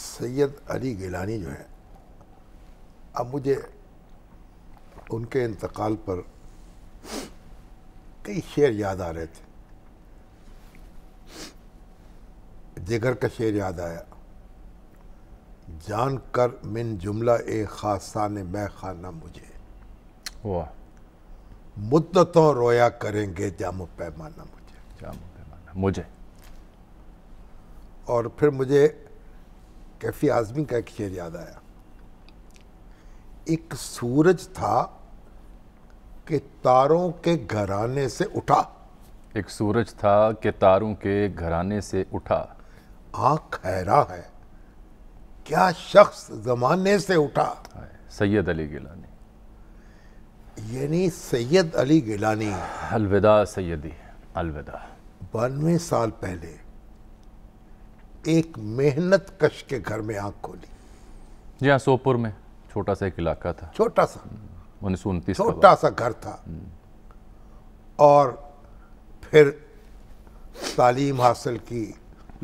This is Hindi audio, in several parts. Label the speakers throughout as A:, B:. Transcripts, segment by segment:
A: सैयद अली गिलानी जो हैं अब मुझे उनके इंतकाल पर कई शेर याद आ रहे थे जिगर का शेर याद आया जान कर मिन जुमला ए खासा ने मैं खाना मुझे वाह मुद्दतों रोया करेंगे जामो पैमाना मुझे जामो
B: पैमाना मुझे
A: और फिर मुझे कैफी आजमी का एक शेर याद आया एक सूरज था कि तारों के घराने से उठा एक
B: सूरज था कि तारों के घराने से उठा
A: आंख हैरा है क्या शख्स जमाने से उठा
B: सैयद अली गिलानी
A: यानी सैयद अली गिलानी अलविदा सैयदी अलविदा बानवे साल पहले एक मेहनत कश के घर में आंख खोली
B: जी हाँ सोपुर में छोटा सा एक इलाका था छोटा सा उन्नीस उनतीस छोटा सा
A: घर था और फिर तालीम हासिल की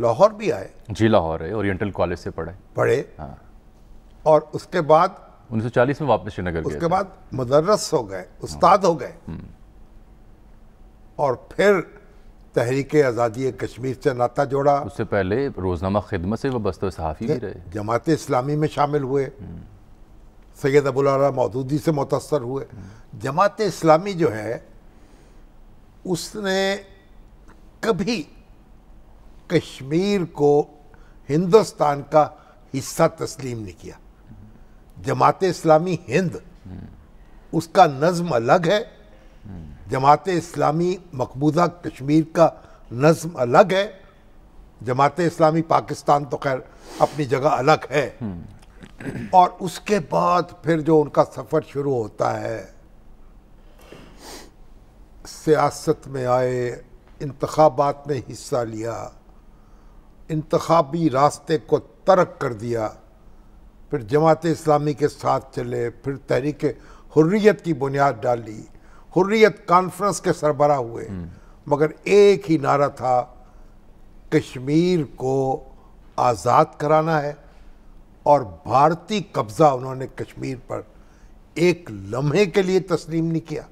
A: लाहौर भी आए
B: जी लाहौर है ओरिएंटल कॉलेज से पढ़े पढ़े हाँ।
A: और उसके बाद
B: 1940 में वापस श्रीनगर उसके बाद
A: मदरस हो गए उस्ताद हाँ। हो गए हम्म। और फिर तहरीक आज़ादी कश्मीर से नाता जोड़ा
B: उससे पहले रोज़नामा खिदमत से वबस्ता सहाफ़ी भी रहे
A: जमात इस्लामी में शामिल हुए हम्म। सैयद अबुलरा मौदूदी से मुतासर हुए हम्म। जमात इस्लामी जो है उसने कभी कश्मीर को हिंदुस्तान का हिस्सा तस्लीम नहीं किया जमात इस्लामी हिंद हम्म। उसका नज्म अलग है जमात इस्लामी मकबूजा कश्मीर का नज्म अलग है जमात इस्लामी पाकिस्तान तो खैर अपनी जगह अलग है और उसके बाद फिर जो उनका सफ़र शुरू होता है सियासत में आए इंतबात में हिस्सा लिया इंतबी रास्ते को तरक कर दिया फिर जमात इस्लामी के साथ चले फिर तहरीक हुर्रियत की बुनियाद डाली हुर्रियत कॉन्फ्रेंस के सरबरा हुए हम्म। मगर एक ही नारा था कश्मीर को आज़ाद कराना है और भारतीय कब्ज़ा उन्होंने कश्मीर पर एक लम्हे के लिए तस्लीम नहीं किया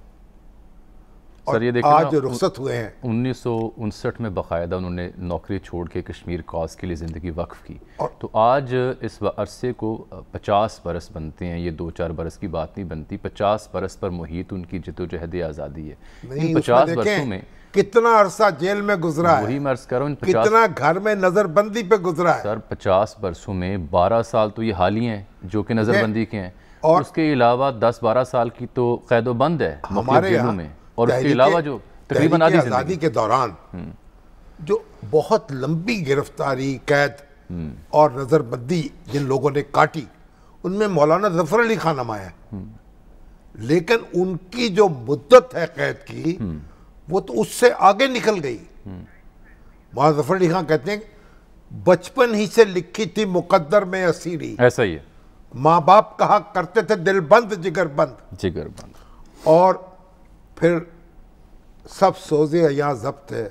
B: सर ये देखिए आज रुखसत हुए हैं उन्नीस में बाकायदा उन्होंने नौकरी छोड़ के कश्मीर कॉज के लिए ज़िंदगी वक्फ की और तो आज इस अरसे को पचास बरस बनते हैं ये दो चार बरस की बात नहीं बनती पचास बरस पर मुहित उनकी जदोजहद आज़ादी है पचास बरसों में
A: कितना अरसा
B: जेल में गुजरा है वही मर्ज करो कितना घर में नज़रबंदी पे गुजरा है सर पचास बरसों में बारह साल तो ये हाल ही है जो कि नज़रबंदी के हैं और उसके अलावा दस बारह साल की तो कैदोबंद है हमारे में और उसके अलावा जो तकरीबन आधी आज़ादी
A: के दौरान
B: हम्म।
A: जो बहुत लंबी गिरफ्तारी कैद हम्म। और नज़रबंदी जिन लोगों ने काटी उनमें मौलाना जफर अली खान आया हम्म। लेकिन उनकी जो मुद्दत है कैद की वो तो उससे आगे निकल गई मौलाना जफर अली खान कहते हैं बचपन ही से लिखी थी मुकद्दर में असीरी ऐसा ही है माँ बाप कहा करते थे दिल बंद जिगर बंद जिगर बंद और फिर सब सोजे या जब्त है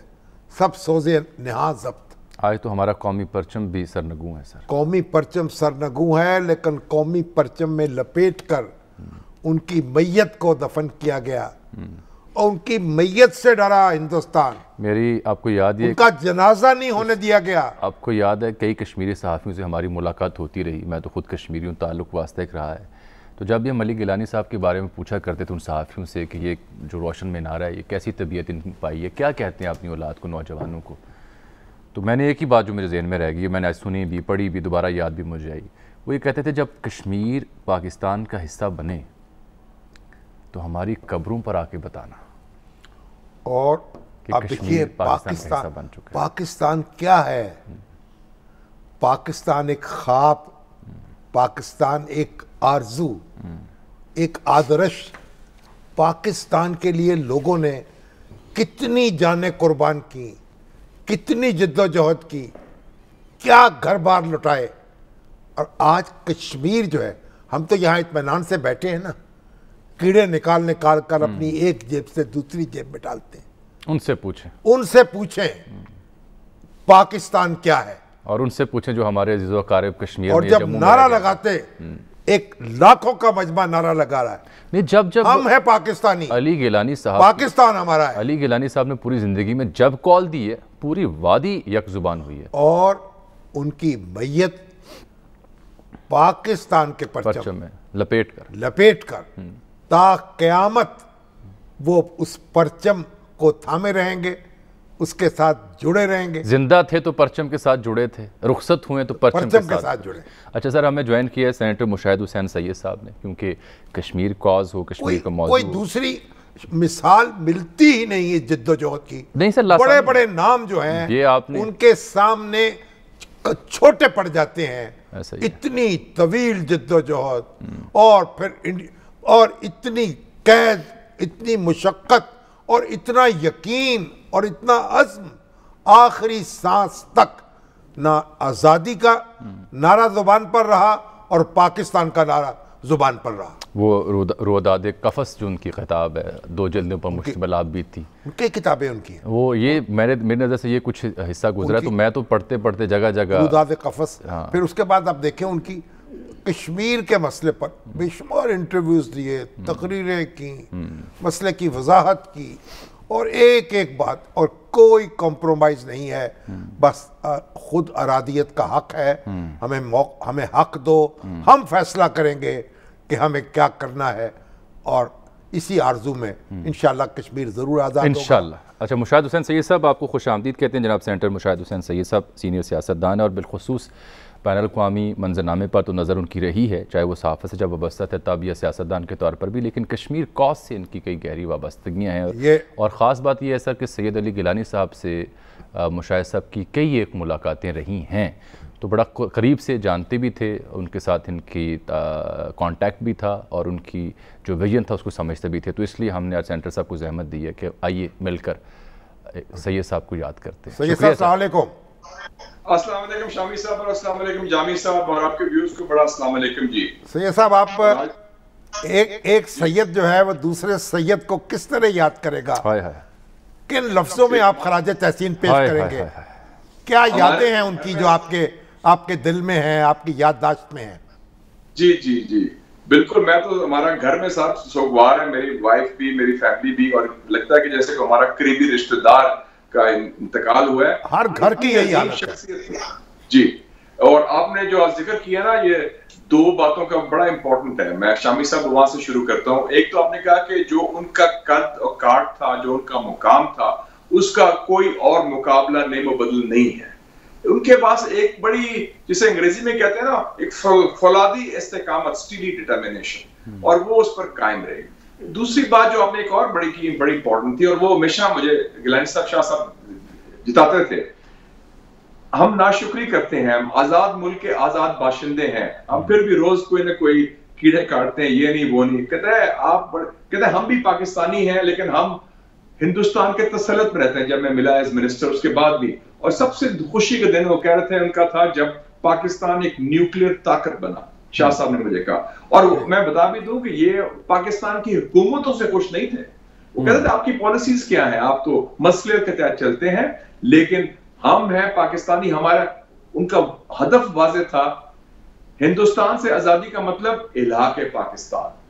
A: सब सोजे नहा जब्त
B: आज तो हमारा कौमी परचम भी सरनगू है सर
A: कौमी परचम सरनगू है लेकिन कौमी परचम में लपेट कर उनकी मैयत को दफन किया गया और उनकी मैयत से डरा हिंदुस्तान
B: मेरी आपको याद है उनका
A: जनाजा नहीं होने दिया गया
B: आपको याद है कई कश्मीरी सहाफ़ियों से हमारी मुलाकात होती रही मैं तो खुद कश्मीरी हूँ ताल्लुक वास्तविक रहा है तो जब ये मलिक गिलानी साहब के बारे में पूछा करते थे उन सहाफ़ियों से कि ये जो रोशन में नारा है ये कैसी तबीयत इन पाई है क्या कहते हैं अपनी औलाद को नौजवानों को तो मैंने एक ही बात जो मेरे जहन में रह गई मैंने आज सुनी भी पढ़ी भी दोबारा याद भी मुझे आई वो ये कहते थे जब कश्मीर पाकिस्तान का हिस्सा बने तो हमारी कब्रों पर आके बताना
A: और आप देखिए पाकिस्तान बन चुका पाकिस्तान क्या है हम्म। पाकिस्तान एक खाप पाकिस्तान एक आरजू एक आदर्श पाकिस्तान के लिए लोगों ने कितनी जानें कुर्बान की कितनी जद्दोजहद की क्या घर बार लुटाए और आज कश्मीर जो है हम तो यहाँ इतमान से बैठे हैं ना कीड़े निकाल निकाल कर हम्म। अपनी एक जेब से दूसरी जेब में डालते हैं उनसे पूछें उनसे पूछें पाकिस्तान क्या है
B: और उनसे पूछें जो हमारे कश्मीर और जब नारा लगाते हम्म।
A: एक लाखों का मजमा नारा लगा रहा है नहीं जब जब हम है पाकिस्तानी
B: अली गिलानी साहब पाकिस्तान हमारा है अली गिलानी साहब ने पूरी जिंदगी में जब कॉल दी है पूरी वादी यक जुबान हुई है
A: और उनकी मैयत पाकिस्तान के परचम में लपेट कर लपेट कर हम्म। ता क्यामत वो उस परचम को थामे रहेंगे उसके साथ जुड़े रहेंगे
B: जिंदा थे तो परचम के साथ जुड़े थे रुखसत हुए तो परचम, परचम के, के साथ, साथ जुड़े अच्छा सर हमें ज्वाइन किया है सेनेटर मुशाहिद हुसैन सैयद साहब ने क्योंकि कश्मीर कॉज हो कश्मीर का मौजूद कोई
A: दूसरी मिसाल मिलती ही नहीं है जिद्दोजहद की नहीं सर बड़े बड़े नाम जो हैं ये आपने उनके सामने छोटे पड़ जाते हैं हाँ, इतनी तवील जिद्दोजहद और फिर और इतनी कैद इतनी मुशक्क़त और इतना यकीन और इतना अज़म आखिरी सांस तक ना आज़ादी का नारा जुबान पर रहा और पाकिस्तान का नारा जुबान पर रहा
B: वो रोदाद कफस जो उनकी खिताब है दो जल्दों पर मुश्किल आप भी थी
A: उनकी किताबें उनकी
B: वो ये मैंने मेरी नज़र से ये कुछ हिस्सा गुजरा तो मैं तो पढ़ते पढ़ते जगह जगह रोदाद
A: कफस हाँ। फिर उसके बाद आप देखें उनकी कश्मीर के मसले पर बेशुमार इंटरव्यूज़ दिए तकरीरें की हम्म। मसले की वजाहत की और एक एक बात और कोई कॉम्प्रोमाइज नहीं है बस खुद अरादियत का हक है हमें हमें हक दो हम फैसला करेंगे कि हमें क्या करना है और इसी आरजू में इनशाला कश्मीर ज़रूर आज़ाद इन
B: अच्छा मुशाहिद हुसैन सैद साहब आपको खुश आमदीद कहते हैं जनाब सेंटर मुशाहिद हुसैन सैद साहब सीनियर सियासतदान और बिलखसूस बैन अवी मंजरनामे पर तो नज़र उनकी रही है चाहे वो सहाफ़त से जब वाबस्ता है तब या सियासतदान के तौर पर भी लेकिन कश्मीर कॉज से इनकी कई गहरी वाबस्तगियाँ हैं और, और ख़ास बात यह है सर कि सैद अली गिलानी साहब से मुशाह साहब की कई एक मुलाकातें रही हैं तो बड़ा करीब से जानते भी थे उनके साथ इनकी कांटेक्ट भी था और उनकी जो विजन था उसको समझते भी थे तो इसलिए हमने आज सेंटर साहब को जहमत दी है कि आइए मिलकर सैद साहब
A: को याद करते हैं
C: साहब साहब
A: आपके आप एक एक सैयद जो है वो दूसरे सैयद को किस तरह याद करेगा किन लफ्जों में आप खराज
C: तहसीन पेश करेंगे
A: क्या यादें हैं उनकी जो आपके आपके दिल में है आपकी याददाश्त में है
C: जी जी जी बिल्कुल मैं तो हमारा घर में साहब सोगवार है मेरी वाइफ भी मेरी फैमिली भी और लगता है कि जैसे हमारा करीबी रिश्तेदार का इंतकाल हुआ है
A: हर घर की यही
C: शख्सियत जी और आपने जो आज जिक्र किया ना ये दो बातों का बड़ा इंपॉर्टेंट है मैं शामी साहब वहां से शुरू करता हूँ एक तो आपने कहा कि जो उनका कद और कार्ड था जो उनका मुकाम था उसका कोई और मुकाबला नहीं बदल नहीं है उनके पास एक बड़ी जिसे अंग्रेजी में कहते हैं ना एक फौलादी इस्तेकामत स्टीडी डिटर्मिनेशन हम्म। और वो उस पर कायम रहेगी दूसरी बात जो हमने एक और बड़ी की बड़ी इंपॉर्टेंट थी और वो हमेशा मुझे गिलानी साहब शाह साहब जिताते थे हम नाशुक्री करते हैं हम आजाद मुल्क के आजाद बाशिंदे हैं हम फिर भी रोज कोई ना कोई कीड़े काटते हैं ये नहीं वो नहीं कहते हैं आप कहते हैं हम भी पाकिस्तानी हैं लेकिन हम हिंदुस्तान के तसलत में रहते हैं जब मैं मिला एज मिनिस्टर उसके बाद भी और सबसे खुशी के दिन वो कह रहे थे उनका था जब पाकिस्तान एक न्यूक्लियर ताकत बना शाह साहब ने मुझे कहा और मैं बता भी दूं कि ये पाकिस्तान की हुकूमतों से खुश नहीं थे वो कहते थे आपकी पॉलिसीज क्या है आप तो मसले के तहत चलते हैं लेकिन हम हैं पाकिस्तानी हमारा उनका हदफ वाज था हिंदुस्तान से आजादी का मतलब इलाके पाकिस्तान